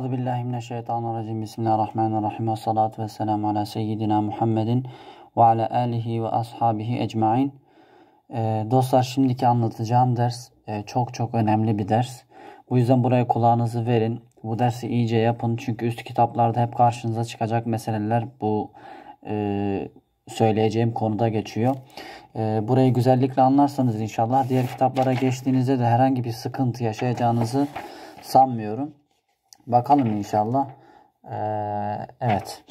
Euzu billahi mineşşeytanirracim. Bismillahirrahmanirrahim. Ve salatu vesselamu ala seyyidina Muhammedin ve ala alihi ve ashabihi ecmaîn. Ee, dostlar şimdiki anlatacağım ders e, çok çok önemli bir ders. Bu yüzden buraya kulağınızı verin. Bu dersi iyice yapın. Çünkü üst kitaplarda hep karşınıza çıkacak meseleler bu e, söyleyeceğim konuda geçiyor. E, burayı güzellikle anlarsanız inşallah diğer kitaplara geçtiğinizde de herhangi bir sıkıntı yaşayacağınızı sanmıyorum. Bakalım inşallah. Ee, evet.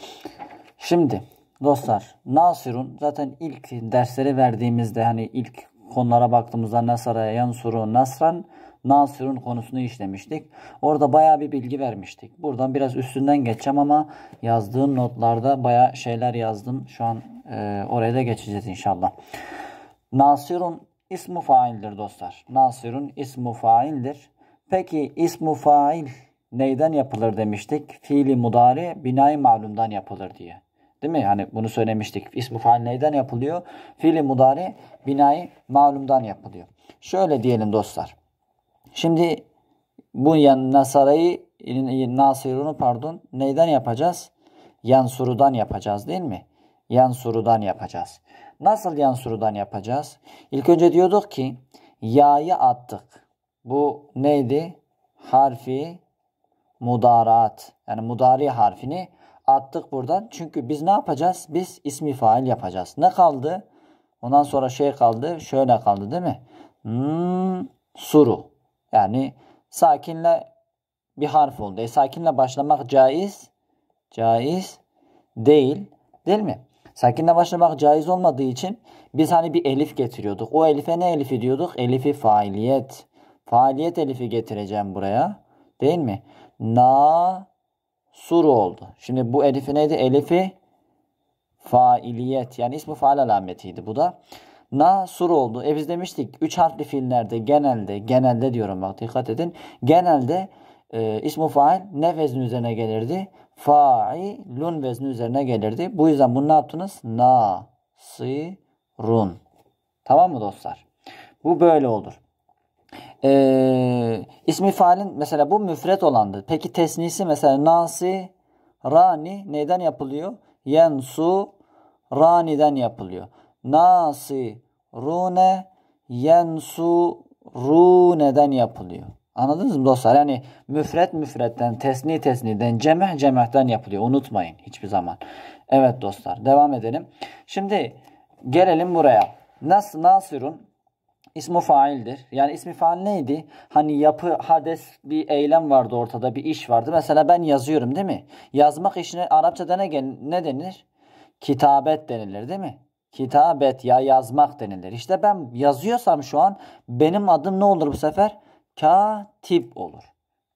Şimdi dostlar Nasir'un zaten ilk dersleri verdiğimizde hani ilk konulara baktığımızda Nasara, Yansuru, Nasran, Nasir'un konusunu işlemiştik. Orada baya bir bilgi vermiştik. Buradan biraz üstünden geçeceğim ama yazdığım notlarda baya şeyler yazdım. Şu an e, oraya da geçeceğiz inşallah. Nasir'un ismu faildir dostlar. Nasir'un ismu faildir. Peki ismu fail neyden yapılır demiştik? Fiili mudari binayı malumdan yapılır diye. Değil mi? Hani bunu söylemiştik. İsmi fail neyden yapılıyor? Fiili mudari binayı malumdan yapılıyor. Şöyle diyelim dostlar. Şimdi bu yan nasarayı nasirunu pardon neyden yapacağız? Yansurudan yapacağız değil mi? Yansurudan yapacağız. Nasıl yansurudan yapacağız? İlk önce diyorduk ki ya'yı attık. Bu neydi? Harfi Mudarat Yani mudari harfini attık buradan. Çünkü biz ne yapacağız? Biz ismi fail yapacağız. Ne kaldı? Ondan sonra şey kaldı. Şöyle kaldı değil mi? Hmm, suru. Yani sakinle bir harf oldu. E, sakinle başlamak caiz. Caiz değil. Değil mi? Sakinle başlamak caiz olmadığı için biz hani bir elif getiriyorduk. O elife ne elifi diyorduk? Elifi faaliyet. Faaliyet elifi getireceğim buraya. Değil mi? na sur oldu. Şimdi bu elifi neydi? Elifi failiyet yani ismi faal alametiydi bu da. Na sur oldu. E biz demiştik 3 harfli fiillerde genelde genelde diyorum bak dikkat edin. Genelde e, ismi fail ne vezni üzerine gelirdi? Failun vezni üzerine gelirdi. Bu yüzden bunu ne yaptınız? Na sirun. Tamam mı dostlar? Bu böyle olur. Ee, ismi faalin mesela bu müfret olandır. Peki tesnisi mesela nasi rani neden yapılıyor? Yensu raniden yapılıyor. Nasi rune yensu rune'den yapılıyor. Anladınız mı dostlar? Yani müfret müfretten, tesni tesniden, cemeh cemehten yapılıyor. Unutmayın hiçbir zaman. Evet dostlar devam edelim. Şimdi gelelim buraya. Nas, nasirun ismu faildir. Yani ismi faal neydi? Hani yapı, hades bir eylem vardı ortada, bir iş vardı. Mesela ben yazıyorum değil mi? Yazmak işine Arapçada ne, ne denir? Kitabet denilir değil mi? Kitabet ya yazmak denilir. İşte ben yazıyorsam şu an benim adım ne olur bu sefer? Katip olur.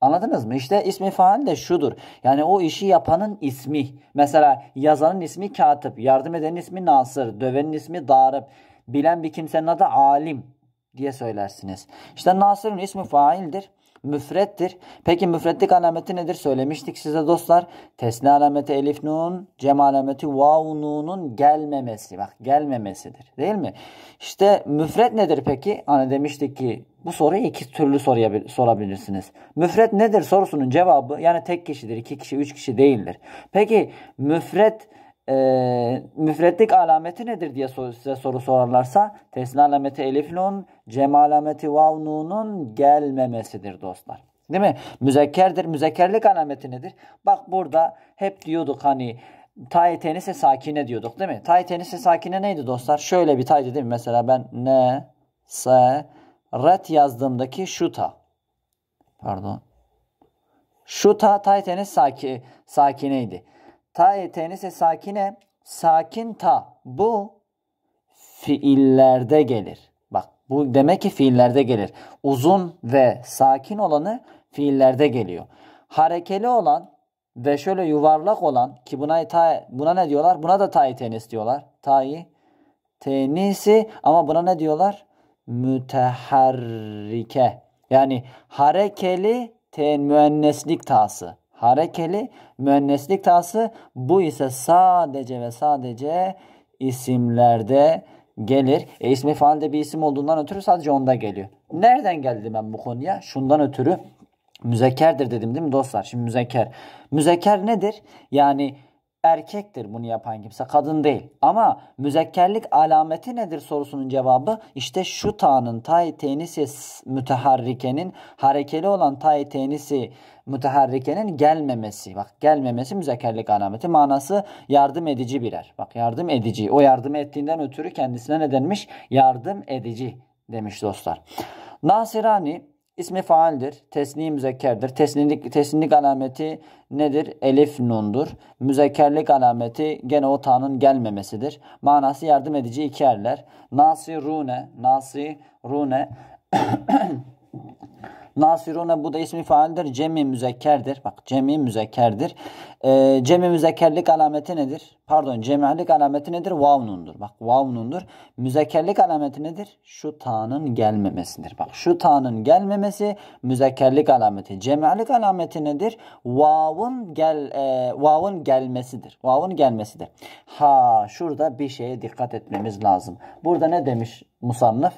Anladınız mı? İşte ismi faal de şudur. Yani o işi yapanın ismi. Mesela yazanın ismi katip, yardım edenin ismi nasır, dövenin ismi darip, bilen bir kimsenin adı alim diye söylersiniz. İşte nasirun ismi faildir. Müfrettir. Peki müfretlik alameti nedir? Söylemiştik size dostlar. Tesne alameti elif nun, cem alameti vav nunun gelmemesi. Bak gelmemesidir. Değil mi? İşte müfret nedir peki? Hani demiştik ki bu soruyu iki türlü sorabilirsiniz. Müfret nedir sorusunun cevabı yani tek kişidir, iki kişi, üç kişi değildir. Peki müfret e, ee, müfretlik alameti nedir diye sor, size soru sorarlarsa tesni alameti elifnun, cem alameti vavnunun gelmemesidir dostlar. Değil mi? Müzekkerdir. Müzekkerlik alameti nedir? Bak burada hep diyorduk hani tay tenise sakine diyorduk değil mi? Tay tenise sakine neydi dostlar? Şöyle bir tay değil mi? Mesela ben ne se ret yazdığımdaki şuta, Pardon. şuta ta tay tenis saki, sakineydi. Ta e, tenise sakine sakin ta. Bu fiillerde gelir. Bak bu demek ki fiillerde gelir. Uzun ve sakin olanı fiillerde geliyor. Harekeli olan ve şöyle yuvarlak olan ki buna ta, buna ne diyorlar? Buna da tayi tenis diyorlar. Tayi tenisi ama buna ne diyorlar? Müteharrike. Yani harekeli ten müenneslik tası harekeli müenneslik tası bu ise sadece ve sadece isimlerde gelir. E ismi faalde bir isim olduğundan ötürü sadece onda geliyor. Nereden geldim ben bu konuya? Şundan ötürü müzekerdir dedim değil mi dostlar? Şimdi müzeker. Müzeker nedir? Yani erkektir bunu yapan kimse kadın değil. Ama müzekkerlik alameti nedir sorusunun cevabı işte şu ta'nın tay tenisi müteharrikenin harekeli olan tay tenisi müteharrikenin gelmemesi. Bak gelmemesi müzekkerlik alameti. Manası yardım edici birer. Bak yardım edici. O yardım ettiğinden ötürü kendisine ne denmiş? Yardım edici demiş dostlar. Nasirani İsmi faaldir. Tesni müzekkerdir. Tesnilik, tesnilik alameti nedir? Elif nundur. Müzekkerlik alameti gene o tanın gelmemesidir. Manası yardım edici iki erler. nasi rune. Nasiruna bu da ismi faaldir. Cemi müzekkerdir. Bak cemi müzekkerdir. E, ee, cemi müzekkerlik alameti nedir? Pardon cemilik alameti nedir? Vavnundur. Bak vavnundur. Müzekkerlik alameti nedir? Şu ta'nın gelmemesidir. Bak şu ta'nın gelmemesi müzekkerlik alameti. Cemilik alameti nedir? Vav'ın gel e, vav'ın gelmesidir. Vav'ın gelmesidir. Ha şurada bir şeye dikkat etmemiz lazım. Burada ne demiş musannıf?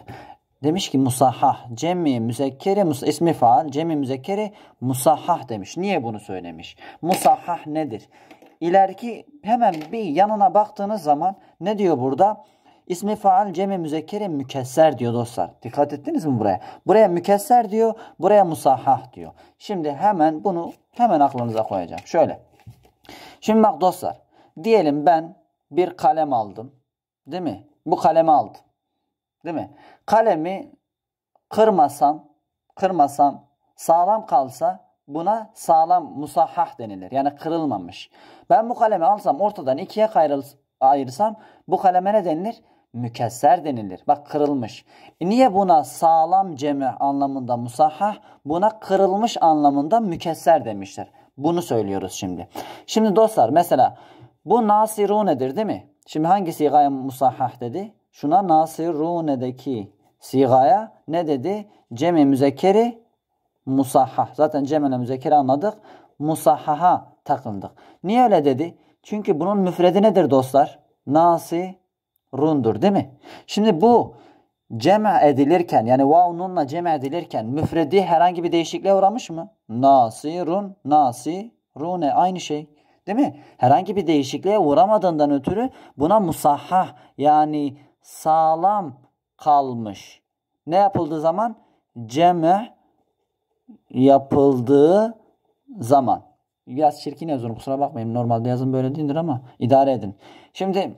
Demiş ki musahah cemi müzekkeri ismi faal cemi müzekkeri musahah demiş. Niye bunu söylemiş? Musahah nedir? İleriki hemen bir yanına baktığınız zaman ne diyor burada? İsmi faal cemi müzekkeri mükesser diyor dostlar. Dikkat ettiniz mi buraya? Buraya mükesser diyor, buraya musahah diyor. Şimdi hemen bunu hemen aklınıza koyacağım. Şöyle. Şimdi bak dostlar. Diyelim ben bir kalem aldım. Değil mi? Bu kalemi aldım. Değil mi? kalemi kırmasam, kırmasam sağlam kalsa buna sağlam musahhah denilir. Yani kırılmamış. Ben bu kalemi alsam ortadan ikiye ayırsam bu kaleme ne denilir? Mükesser denilir. Bak kırılmış. E niye buna sağlam cemi anlamında musahhah, buna kırılmış anlamında mükesser demişler. Bunu söylüyoruz şimdi. Şimdi dostlar mesela bu nasirunedir değil mi? Şimdi hangisi gayem musahhah dedi? Şuna nasirune'deki sigaya ne dedi? Cem-i müzekkeri musahhah. Zaten cem'le müzekkeri anladık. Musahhaha takıldık. Niye öyle dedi? Çünkü bunun müfredi nedir dostlar? Nasi rundur değil mi? Şimdi bu cema edilirken yani vav nunla cema edilirken müfredi herhangi bir değişikliğe uğramış mı? run, Nasirun, rune aynı şey. Değil mi? Herhangi bir değişikliğe uğramadığından ötürü buna musahhah yani sağlam kalmış. Ne yapıldığı zaman? Ceme yapıldığı zaman. Biraz çirkin yazıyorum kusura bakmayın. Normalde yazım böyle değildir ama idare edin. Şimdi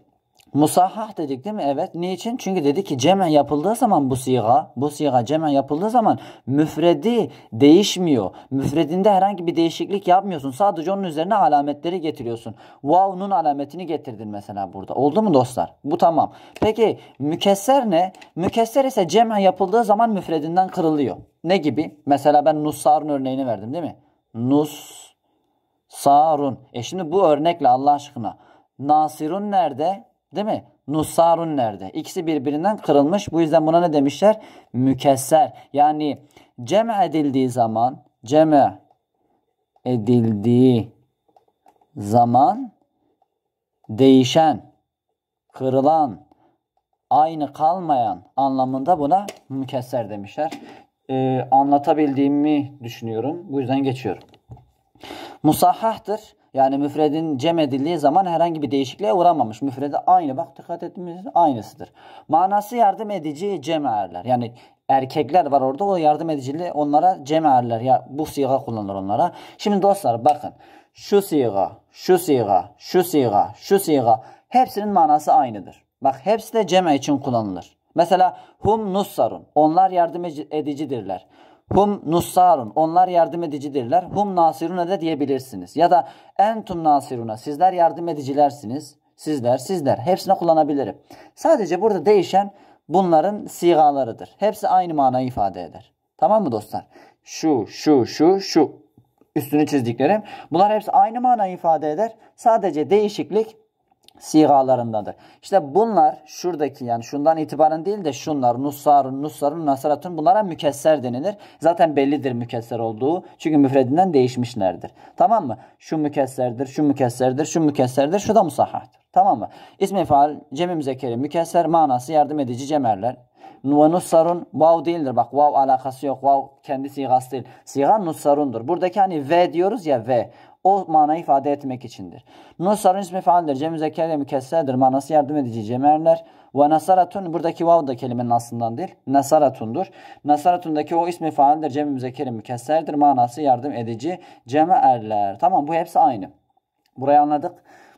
Musahhah dedik değil mi? Evet. Niçin? Çünkü dedi ki cemen yapıldığı zaman bu siga, bu siga cemen yapıldığı zaman müfredi değişmiyor. Müfredinde herhangi bir değişiklik yapmıyorsun. Sadece onun üzerine alametleri getiriyorsun. Vav'nun alametini getirdin mesela burada. Oldu mu dostlar? Bu tamam. Peki mükesser ne? Mükesser ise cemen yapıldığı zaman müfredinden kırılıyor. Ne gibi? Mesela ben Nussar'ın örneğini verdim değil mi? Nus Sarun. E şimdi bu örnekle Allah aşkına Nasirun nerede? Değil mi? Nusarun nerede? İkisi birbirinden kırılmış. Bu yüzden buna ne demişler? Mükesser. Yani cem edildiği zaman cem edildiği zaman değişen, kırılan, aynı kalmayan anlamında buna mükesser demişler. Ee, anlatabildiğimi düşünüyorum. Bu yüzden geçiyorum. Musahahtır. Yani müfredin cem edildiği zaman herhangi bir değişikliğe uğramamış. Müfrede aynı bak dikkat ettiğimiz aynısıdır. Manası yardım edici cem erler. Yani erkekler var orada o yardım ediciliği onlara cem erler. Ya bu siga kullanılır onlara. Şimdi dostlar bakın şu siga, şu siga, şu siga, şu siga hepsinin manası aynıdır. Bak hepsi de cema için kullanılır. Mesela hum nussarun. Onlar yardım edicidirler. Hum nusarun, Onlar yardım edicidirler. Hum nasiruna da diyebilirsiniz. Ya da entum nasiruna. Sizler yardım edicilersiniz. Sizler, sizler. Hepsine kullanabilirim. Sadece burada değişen bunların sigalarıdır. Hepsi aynı manayı ifade eder. Tamam mı dostlar? Şu, şu, şu, şu üstünü çizdiklerim. Bunlar hepsi aynı manayı ifade eder. Sadece değişiklik sigalarındadır. İşte bunlar şuradaki yani şundan itibaren değil de şunlar nusarun, nusarun, nasaratun bunlara mükesser denilir. Zaten bellidir mükesser olduğu. Çünkü müfredinden değişmişlerdir. Tamam mı? Şu mükesserdir, şu mükesserdir, şu mükesserdir, şu da musahahtır. Tamam mı? İsmi faal, cemim zekeri, mükesser manası yardım edici cemerler. Ve nussarun vav değildir. Bak vav alakası yok. Vav kendi sigası değil. Siga nussarundur. Buradaki hani v diyoruz ya v o manayı ifade etmek içindir. Nusar'ın ismi faaldir. Cem zekeriye mükesserdir. Manası yardım edici cemerler. Ve nasaratun buradaki vav da kelimenin aslından değil. Nasaratundur. Nasaratun'daki o ismi faaldir. Cem müzekkeri mükesserdir. Manası yardım edici cemerler. Tamam bu hepsi aynı. Burayı anladık.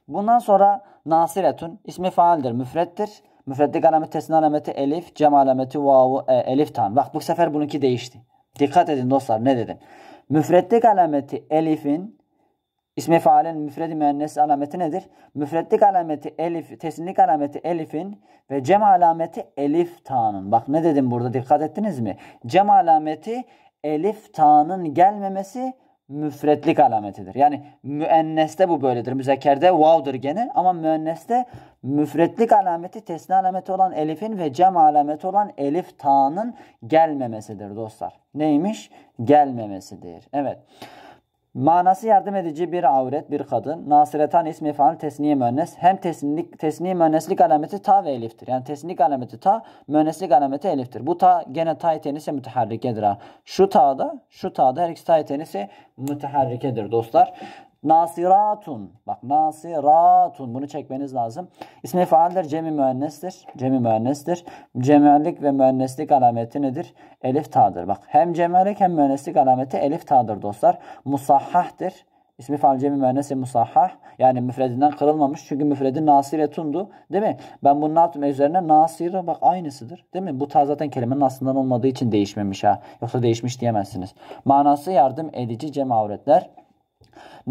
Bundan sonra nasiretun ismi faaldir. Müfrettir. Müfreddik alametesinin alameti elif. Cem alameti vavu e, elif tan. Bak bu sefer bununki değişti. Dikkat edin dostlar ne dedim. Müfreddik alameti elifin İsmi faalen müfredi müennes alameti nedir? Müfredlik alameti elif, tesinlik alameti elifin ve cem alameti elif ta'nın. Bak ne dedim burada dikkat ettiniz mi? Cem alameti elif ta'nın gelmemesi müfretlik alametidir. Yani müenneste bu böyledir. müzekerde vav'dır gene ama müenneste müfretlik alameti tesni alameti olan elifin ve cem alameti olan elif ta'nın gelmemesidir dostlar. Neymiş? Gelmemesidir. Evet. Manası yardım edici bir avret, bir kadın. Nasiretan ismi faal tesniye müennes. Hem tesnik tesniye müenneslik alameti ta ve eliftir. Yani tesnik alameti ta, müenneslik alameti eliftir. Bu ta gene ta tenisi müteharrikedir. Şu ta da, şu ta da her ikisi ta tenisi müteharrikedir dostlar. Nasiratun. Bak nasiratun. Bunu çekmeniz lazım. İsmi faaldir. Cemi müennestir. Cemi müennestir. Cemallik ve müenneslik alameti nedir? Elif tadır. Bak hem cemallik hem müenneslik alameti elif tadır dostlar. Musahhahtır. İsmi faal cemi müennesi musahhah. Yani müfredinden kırılmamış. Çünkü müfredi nasiretundu. Değil mi? Ben bunu ne yaptım? Üzerine nasire bak aynısıdır. Değil mi? Bu ta zaten kelimenin aslından olmadığı için değişmemiş ha. Yoksa değişmiş diyemezsiniz. Manası yardım edici cem avretler.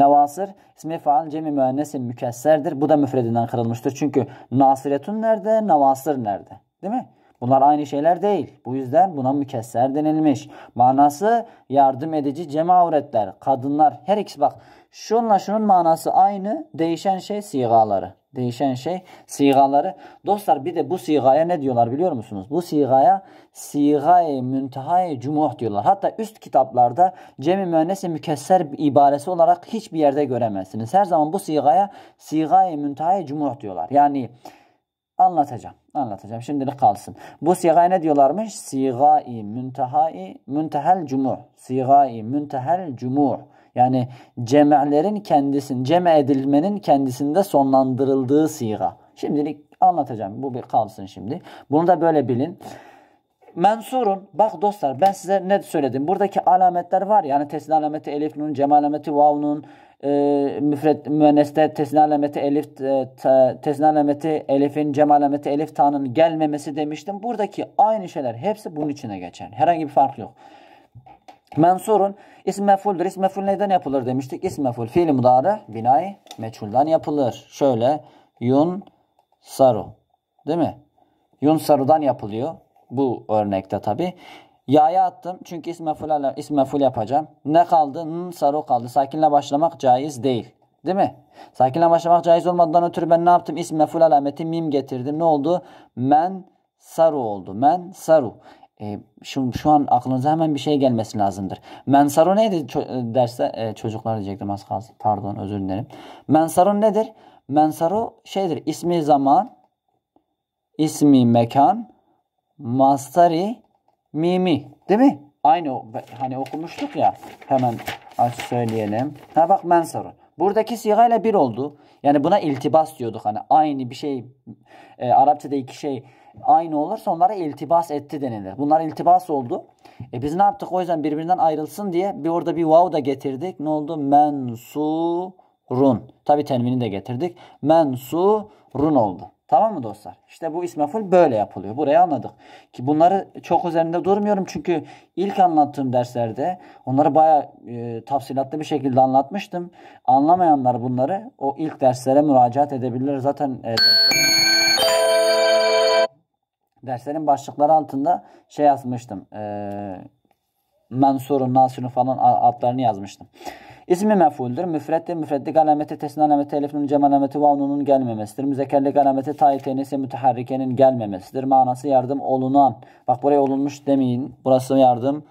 Nevasir ismi faal cemi müennesin mükesserdir. Bu da müfredinden kırılmıştır. Çünkü nasiretun nerede? Nevasir nerede? Değil mi? Bunlar aynı şeyler değil. Bu yüzden buna mükesser denilmiş. Manası yardım edici cemavretler, kadınlar. Her ikisi bak şunla şunun manası aynı. Değişen şey sigaları. Değişen şey sigaları. Dostlar bir de bu sigaya ne diyorlar biliyor musunuz? Bu sigaya sigay müntehai cumuh diyorlar. Hatta üst kitaplarda cemi müennesi mükesser ibaresi olarak hiçbir yerde göremezsiniz. Her zaman bu sigaya sigay müntehai cumuh diyorlar. Yani anlatacağım anlatacağım. Şimdilik kalsın. Bu sigaya ne diyorlarmış? Sigai müntehai müntehel cumu. Sigai müntehel cumu. Yani cemelerin kendisinin, cem'e edilmenin kendisinde sonlandırıldığı siga. Şimdilik anlatacağım. Bu bir kalsın şimdi. Bunu da böyle bilin. Mensurun, bak dostlar ben size ne söyledim. Buradaki alametler var ya. Yani tesli alameti, elif, nun, cem alameti, vavnun, ee, müfred müenneste tesna alameti elif e, tesna alameti elifin cem alameti elif tanın gelmemesi demiştim. Buradaki aynı şeyler hepsi bunun içine geçer. Herhangi bir fark yok. Mensurun ism mefuldur. İsm meful neden yapılır demiştik. İsm meful fiil mudari binay meçhuldan yapılır. Şöyle yun saru değil mi? Yun sarudan yapılıyor. Bu örnekte tabi. Ya'ya attım çünkü ism meful, ism meful yapacağım. Ne kaldı? N saru kaldı. Sakinle başlamak caiz değil. Değil mi? Sakinle başlamak caiz olmadan ötürü ben ne yaptım? İsm meful alameti mim getirdim. Ne oldu? Men saru oldu. Men saru. E, şu, şu an aklınıza hemen bir şey gelmesi lazımdır. Mensaru neydi Ço- e, derste? E, çocuklar diyecektim az kalsın. Pardon özür dilerim. Mensaru nedir? Mensaru şeydir. İsmi zaman, ismi mekan, mastari, mimi değil mi? Aynı hani okumuştuk ya hemen söyleyelim. Ha bak mensarun. Buradaki sigayla bir oldu. Yani buna iltibas diyorduk. Hani aynı bir şey e, Arapçada iki şey aynı olursa onlara iltibas etti denilir. Bunlar iltibas oldu. E biz ne yaptık? O yüzden birbirinden ayrılsın diye bir orada bir vav da getirdik. Ne oldu? Mensurun. Tabi tenvini de getirdik. Mensurun oldu. Tamam mı dostlar? İşte bu isme full böyle yapılıyor. Burayı anladık. Ki bunları çok üzerinde durmuyorum. Çünkü ilk anlattığım derslerde onları baya e, tafsilatlı bir şekilde anlatmıştım. Anlamayanlar bunları o ilk derslere müracaat edebilirler. Zaten e, derslerin başlıkları altında şey yazmıştım. E, Mansur'un, Nasur'un falan adlarını yazmıştım. İsmi mefuldür. Müfrettir. Müfretlik alameti tesin alameti elifinin cem alameti vavnunun gelmemesidir. Müzekerlik alameti tayi tenisi müteharrikenin gelmemesidir. Manası yardım olunan. Bak buraya olunmuş demeyin. Burası yardım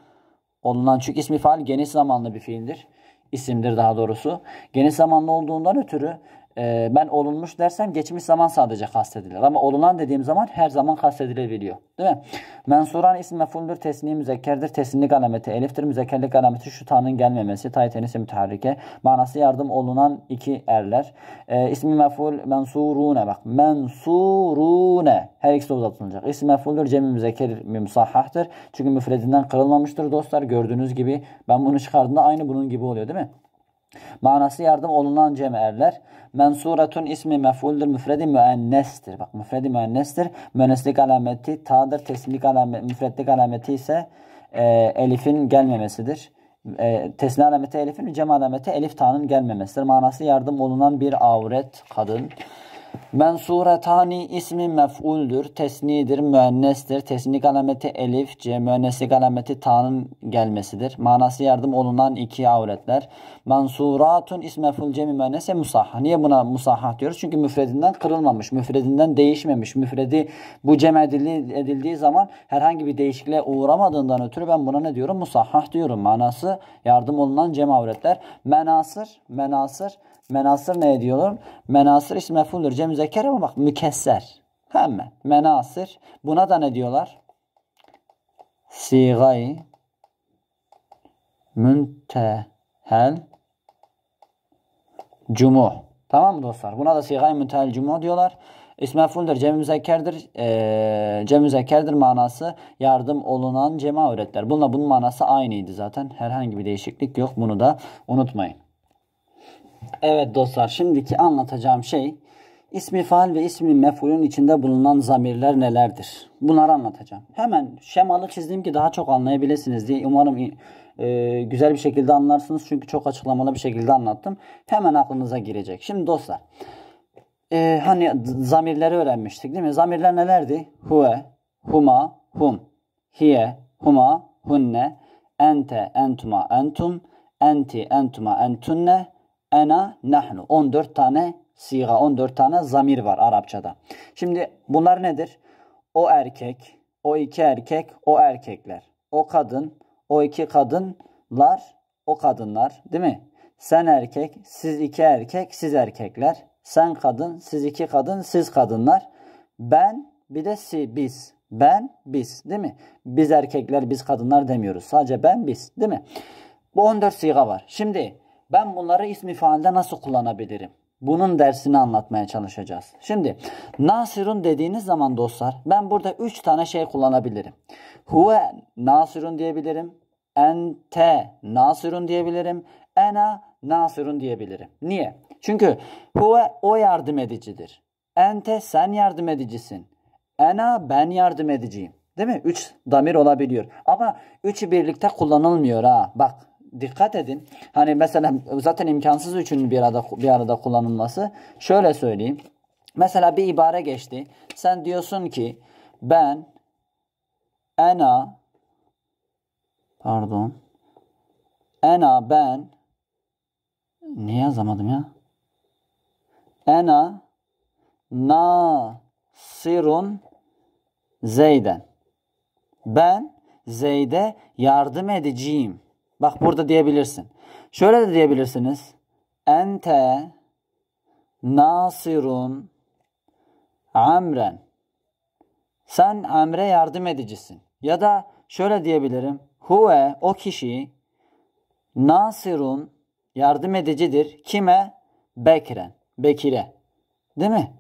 olunan. Çünkü ismi faal geniş zamanlı bir fiildir. İsimdir daha doğrusu. Geniş zamanlı olduğundan ötürü e, ben olunmuş dersem geçmiş zaman sadece kastedilir. Ama olunan dediğim zaman her zaman kastedilebiliyor. Değil mi? Mensuran isim mefuldür, tesni müzekkerdir, tesnilik alameti eliftir, müzekkerlik alameti şu tanın gelmemesi, taytenisi müteharrike. Manası yardım olunan iki erler. E, ismi meful mensurune bak. Mensurune. Her ikisi uzatılacak. İsim mefuldür, cemi müzekker mümsahahtır. Çünkü müfredinden kırılmamıştır dostlar. Gördüğünüz gibi ben bunu çıkardığımda aynı bunun gibi oluyor değil mi? Manası yardım olunan cem erler. Mensuratun ismi mef'uldür. Müfredi müennestir. Bak müfredi müennestir. Müenneslik alameti tadır. Teslimlik alameti, müfredlik alameti ise e, elifin gelmemesidir. E, teslim alameti elifin, cem alameti elif tanın gelmemesidir. Manası yardım olunan bir avret kadın. Mensuretani ismi mef'uldür, tesnidir, müennestir. Tesnik alameti elif, c müenneslik alameti ta'nın gelmesidir. Manası yardım olunan iki avretler. Mensuratun ismi mef'ul cemi müennese musahha. Niye buna musahha diyoruz? Çünkü müfredinden kırılmamış, müfredinden değişmemiş. Müfredi bu cem edildiği, zaman herhangi bir değişikliğe uğramadığından ötürü ben buna ne diyorum? Musahha diyorum. Manası yardım olunan cem avretler. Menasır, menasır Menasır ne diyorum? Menasır ism mef'uldür. Cem zeker ama bak mükesser. Hemen. Menasır. Buna da ne diyorlar? Sigay müntehel cumuh. Tamam mı dostlar? Buna da sigay müntehel cumuh diyorlar. İsmi mef'uldür. Cem müzekkerdir. E, cem müzekkerdir manası yardım olunan cema öğretler. Bununla bunun manası aynıydı zaten. Herhangi bir değişiklik yok. Bunu da unutmayın. Evet dostlar şimdiki anlatacağım şey ismi faal ve ismi mefulün içinde bulunan zamirler nelerdir? Bunları anlatacağım. Hemen şemalı çizdim ki daha çok anlayabilirsiniz diye umarım e, güzel bir şekilde anlarsınız. Çünkü çok açıklamalı bir şekilde anlattım. Hemen aklınıza girecek. Şimdi dostlar e, hani zamirleri öğrenmiştik değil mi? Zamirler nelerdi? Hu'e, huma, hum, hiye, huma, hunne, ente, entuma, entum, enti, entuma, entunne, Ena, nahnu. 14 tane siga, 14 tane zamir var Arapçada. Şimdi bunlar nedir? O erkek, o iki erkek, o erkekler. O kadın, o iki kadınlar, o kadınlar değil mi? Sen erkek, siz iki erkek, siz erkekler. Sen kadın, siz iki kadın, siz kadınlar. Ben bir de si, biz. Ben, biz değil mi? Biz erkekler, biz kadınlar demiyoruz. Sadece ben, biz değil mi? Bu 14 siga var. Şimdi ben bunları ismi faalde nasıl kullanabilirim? Bunun dersini anlatmaya çalışacağız. Şimdi nasirun dediğiniz zaman dostlar ben burada 3 tane şey kullanabilirim. Huve nasirun diyebilirim. Ente nasirun diyebilirim. Ena nasirun diyebilirim. Niye? Çünkü huve o yardım edicidir. Ente sen yardım edicisin. Ena ben yardım edeceğim, Değil mi? Üç damir olabiliyor. Ama üçü birlikte kullanılmıyor ha. Bak dikkat edin. Hani mesela zaten imkansız üçün bir arada bir arada kullanılması. Şöyle söyleyeyim. Mesela bir ibare geçti. Sen diyorsun ki ben ena pardon ena ben niye yazamadım ya? Ena sirun zeyden. Ben Zeyd'e yardım edeceğim. Bak burada diyebilirsin. Şöyle de diyebilirsiniz. Ente nasirun amren. Sen amre yardım edicisin. Ya da şöyle diyebilirim. Huve o kişi nasirun yardım edicidir. Kime? Bekren. Bekire. Değil mi?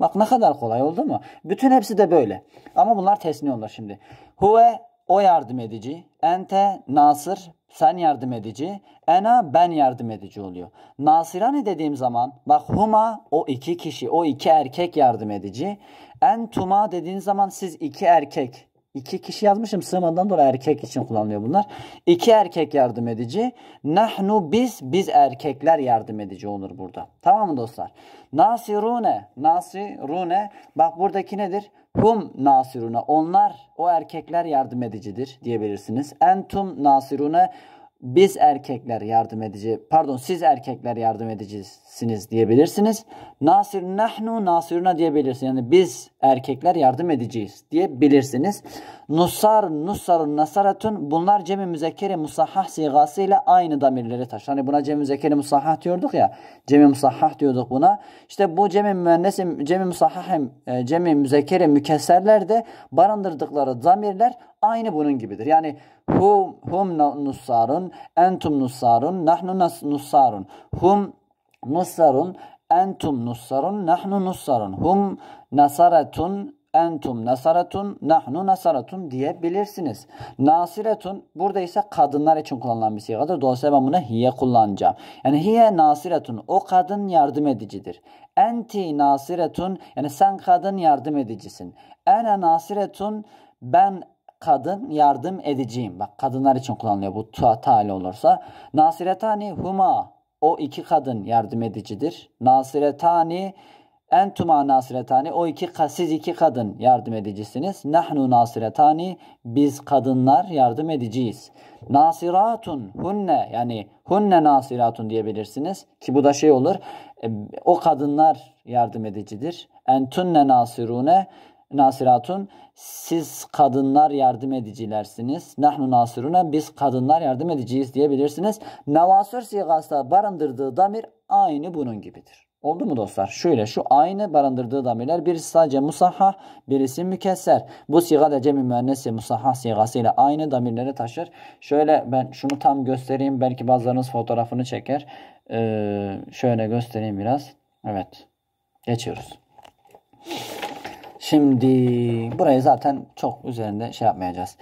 Bak ne kadar kolay oldu mu? Bütün hepsi de böyle. Ama bunlar tesni olur şimdi. Huve o yardım edici. Ente nasır sen yardım edici, ena ben yardım edici oluyor. Nasirani dediğim zaman bak huma o iki kişi, o iki erkek yardım edici. Entuma dediğin zaman siz iki erkek İki kişi yazmışım. Sığmadan dolayı erkek için kullanılıyor bunlar. İki erkek yardım edici. Nahnu biz, biz erkekler yardım edici olur burada. Tamam mı dostlar? Nasirune, nasirune. Bak buradaki nedir? Hum nasirune. Onlar, o erkekler yardım edicidir diyebilirsiniz. Entum nasirune. Biz erkekler yardım edici, pardon siz erkekler yardım edicisiniz diyebilirsiniz. Nasir nahnu nasiruna diyebilirsiniz. Yani biz erkekler yardım edeceğiz diyebilirsiniz. Nusar, nusar, nasaratun bunlar cem-i müzekkeri musahhah sigası ile aynı damirleri taşır. Hani buna cem-i müzekkeri musahhah diyorduk ya. Cem-i musahhah diyorduk buna. İşte bu cem-i müennes, cem-i musahhah, e, cem-i müzekkeri mükesserler de barındırdıkları damirler aynı bunun gibidir. Yani hum, hum nusarun, entum nusarun, nahnu nusarun, Hum Nusarun, Entum nusarun, nahnu nusarun, Hum nasaratun, entum nasaratun, nahnu nasaratun diyebilirsiniz. Nasiretun burada ise kadınlar için kullanılan bir sigadır. Şey Dolayısıyla ben bunu hiye kullanacağım. Yani hiye nasiretun o kadın yardım edicidir. Enti nasiretun yani sen kadın yardım edicisin. Ene nasiretun ben kadın yardım edeceğim. Bak kadınlar için kullanılıyor bu ta, olursa. Nasiretani huma o iki kadın yardım edicidir. Nasiretani entuma nasiretani o iki siz iki kadın yardım edicisiniz. Nahnu nasiretani biz kadınlar yardım ediciyiz. Nasiratun hunne yani hunne nasiratun diyebilirsiniz ki bu da şey olur. E, o kadınlar yardım edicidir. Entunne nasirune nasiratun siz kadınlar yardım edicilersiniz. Nahnu nasiruna biz kadınlar yardım ediciyiz diyebilirsiniz. Nevasır sigasında barındırdığı damir aynı bunun gibidir. Oldu mu dostlar? Şöyle şu aynı barındırdığı damirler birisi sadece musahhah, birisi mükesser. Bu siga da cemi müennesi musahhah sigası ile aynı damirleri taşır. Şöyle ben şunu tam göstereyim. Belki bazılarınız fotoğrafını çeker. Ee, şöyle göstereyim biraz. Evet. Geçiyoruz. Şimdi burayı zaten çok üzerinde şey yapmayacağız.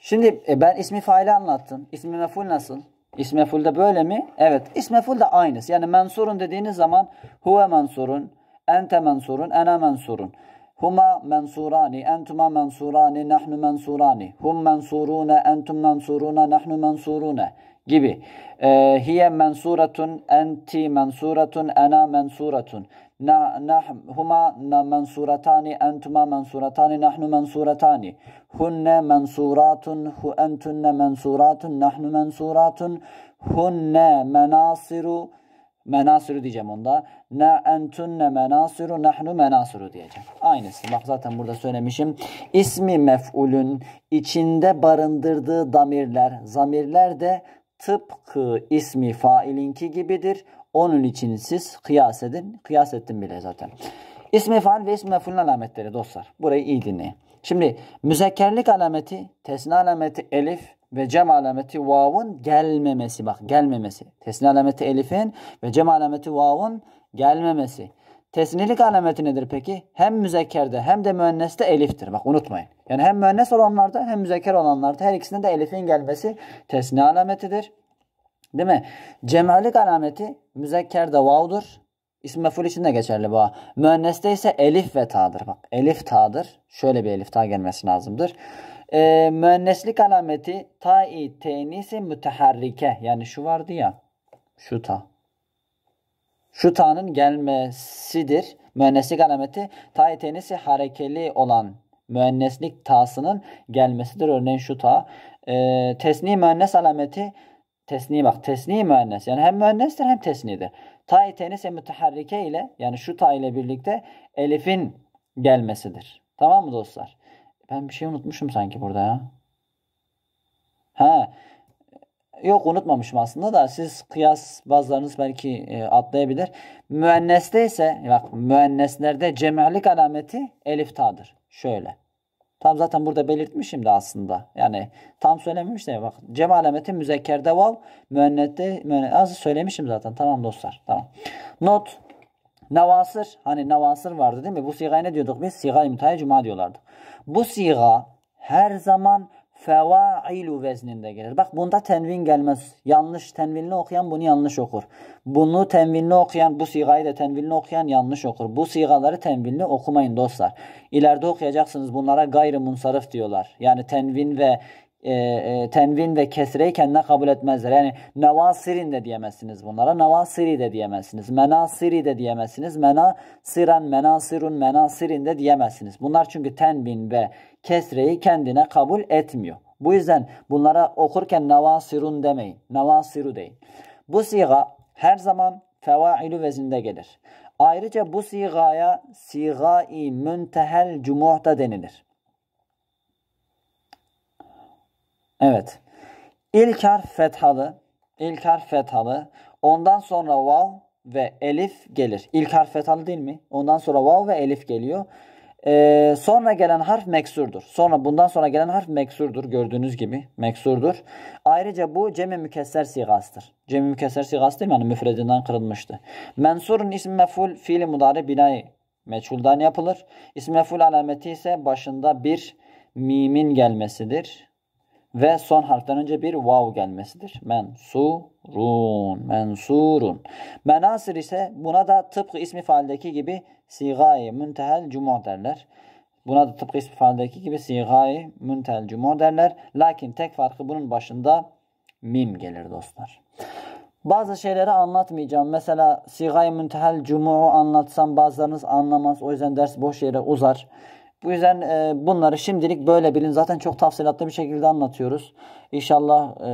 Şimdi e, ben ismi faili anlattım. İsmi meful nasıl? İsmi meful de böyle mi? Evet. İsmi meful de aynısı. Yani mensurun dediğiniz zaman huve mensurun, ente mensurun, ene mensurun. Huma mensurani, entuma mensurani, nahnu mensurani. Hum mensurune, entum mensuruna, nahnu mensurune gibi. E, hiye mensuratun, enti mensuratun, ena mensuratun huma mensuratani entuma mensuratani nahnu mensuratani hunne mensuratun hu entunne mensuratun nahnu mensuratun hunne menasiru menasiru diyeceğim onda. Ne entunne menasiru nahnu menasiru diyeceğim. Aynısı. Bak zaten burada söylemişim. İsmi mef'ulün içinde barındırdığı damirler. Zamirler de tıpkı ismi failinki gibidir. Onun için siz kıyas edin. Kıyas ettim bile zaten. İsmi faal ve ismi mefulün alametleri dostlar. Burayı iyi dinleyin. Şimdi müzekkerlik alameti, tesni alameti elif ve cem alameti vavun gelmemesi. Bak gelmemesi. Tesni alameti elifin ve cem alameti vavun gelmemesi. Tesnilik alameti nedir peki? Hem müzekkerde hem de müenneste eliftir. Bak unutmayın. Yani hem müennes olanlarda hem müzekker olanlarda her ikisinde de elifin gelmesi tesni alametidir. Değil mi? Cemalik alameti müzekkerde vav'dur. İsim meful için de geçerli bu. Müenneste ise elif ve ta'dır. Bak elif ta'dır. Şöyle bir elif ta gelmesi lazımdır. Ee, müenneslik alameti ta'i tenisi müteharrike. Yani şu vardı ya. Şu ta. Şu ta'nın gelmesidir. Müenneslik alameti ta'i tenisi harekeli olan müenneslik ta'sının gelmesidir. Örneğin şu ta. Ee, tesni müennes alameti tesni bak tesni müennes yani hem müennestir hem tesnidir. Ta-i tenise müteharrike ile yani şu ta ile birlikte elifin gelmesidir. Tamam mı dostlar? Ben bir şey unutmuşum sanki burada ya. Ha. Yok unutmamışım aslında da siz kıyas bazılarınız belki e, atlayabilir. Müenneste ise bak müenneslerde cemalik alameti elif tadır. Şöyle. Tam zaten burada belirtmişim de aslında. Yani tam söylememiş de bak. Cem alameti müzekkerde vav müennette müennet, söylemişim zaten. Tamam dostlar. Tamam. Not Nevasır hani nevasır vardı değil mi? Bu sigaya ne diyorduk biz? Siga imtihaya cuma diyorlardı. Bu siga her zaman fevailu vezninde gelir. Bak bunda tenvin gelmez. Yanlış tenvinli okuyan bunu yanlış okur. Bunu tenvinli okuyan, bu sigayı da tenvinli okuyan yanlış okur. Bu siğaları tenvinli okumayın dostlar. İleride okuyacaksınız bunlara gayrı munsarif diyorlar. Yani tenvin ve e, e, tenvin ve kesreyi kendine kabul etmezler. Yani nevasirin de diyemezsiniz bunlara. Nevasiri de diyemezsiniz. Menasiri de diyemezsiniz. Menasiran, menasirun, menasirin de diyemezsiniz. Bunlar çünkü tenvin ve kesreyi kendine kabul etmiyor. Bu yüzden bunlara okurken nevasirun demeyin. Nevasiru deyin. Bu siga her zaman fevailü vezinde gelir. Ayrıca bu sigaya sigai müntehel cumuhta denilir. Evet. İlk harf fethalı. İlk harf fethalı. Ondan sonra vav ve elif gelir. İlk harf fethalı değil mi? Ondan sonra vav ve elif geliyor. Ee, sonra gelen harf meksurdur. Sonra bundan sonra gelen harf meksurdur. Gördüğünüz gibi meksurdur. Ayrıca bu cem-i mükesser sigasıdır. Cem-i mükesser sigası değil mi? Yani müfredinden kırılmıştı. Mensurun ismi meful fiili mudari binayı meçhuldan yapılır. İsmi meful alameti ise başında bir mimin gelmesidir ve son harften önce bir vav gelmesidir. Mensurun, mensurun. Menasir ise buna da tıpkı ismi faaldeki gibi sigayı müntehel cumu derler. Buna da tıpkı ismi faaldeki gibi sigayı müntehel cumu derler. Lakin tek farkı bunun başında mim gelir dostlar. Bazı şeyleri anlatmayacağım. Mesela sigayı müntehel cumu anlatsam bazılarınız anlamaz. O yüzden ders boş yere uzar. Bu yüzden e, bunları şimdilik böyle bilin. Zaten çok tafsilatlı bir şekilde anlatıyoruz. İnşallah e,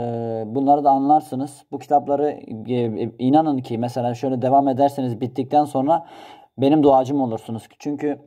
bunları da anlarsınız. Bu kitapları e, inanın ki mesela şöyle devam ederseniz bittikten sonra benim duacım olursunuz. Çünkü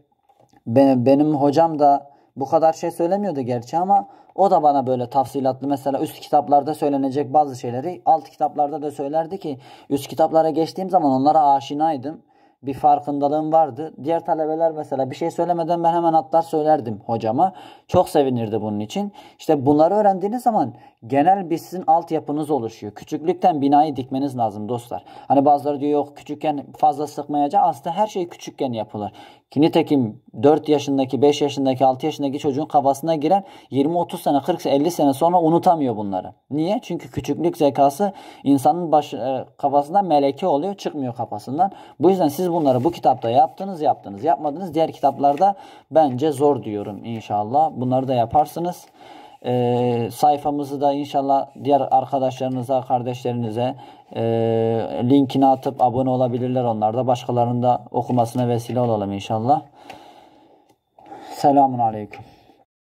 benim, benim hocam da bu kadar şey söylemiyordu gerçi ama o da bana böyle tafsilatlı mesela üst kitaplarda söylenecek bazı şeyleri alt kitaplarda da söylerdi ki üst kitaplara geçtiğim zaman onlara aşinaydım bir farkındalığım vardı. Diğer talebeler mesela bir şey söylemeden ben hemen atlar söylerdim hocama. Çok sevinirdi bunun için. İşte bunları öğrendiğiniz zaman genel bir sizin altyapınız oluşuyor. Küçüklükten binayı dikmeniz lazım dostlar. Hani bazıları diyor yok küçükken fazla sıkmayacak. Aslında her şey küçükken yapılır. Nitekim 4 yaşındaki, 5 yaşındaki, 6 yaşındaki çocuğun kafasına giren 20-30 sene, 40 sene, 50 sene sonra unutamıyor bunları. Niye? Çünkü küçüklük zekası insanın baş, e, kafasında meleki oluyor, çıkmıyor kafasından. Bu yüzden siz bunları bu kitapta yaptınız yaptınız yapmadınız. Diğer kitaplarda bence zor diyorum inşallah. Bunları da yaparsınız. Ee, sayfamızı da inşallah diğer arkadaşlarınıza, kardeşlerinize e, linkini atıp abone olabilirler onlar da. Başkalarının da okumasına vesile olalım inşallah. Selamun Aleyküm.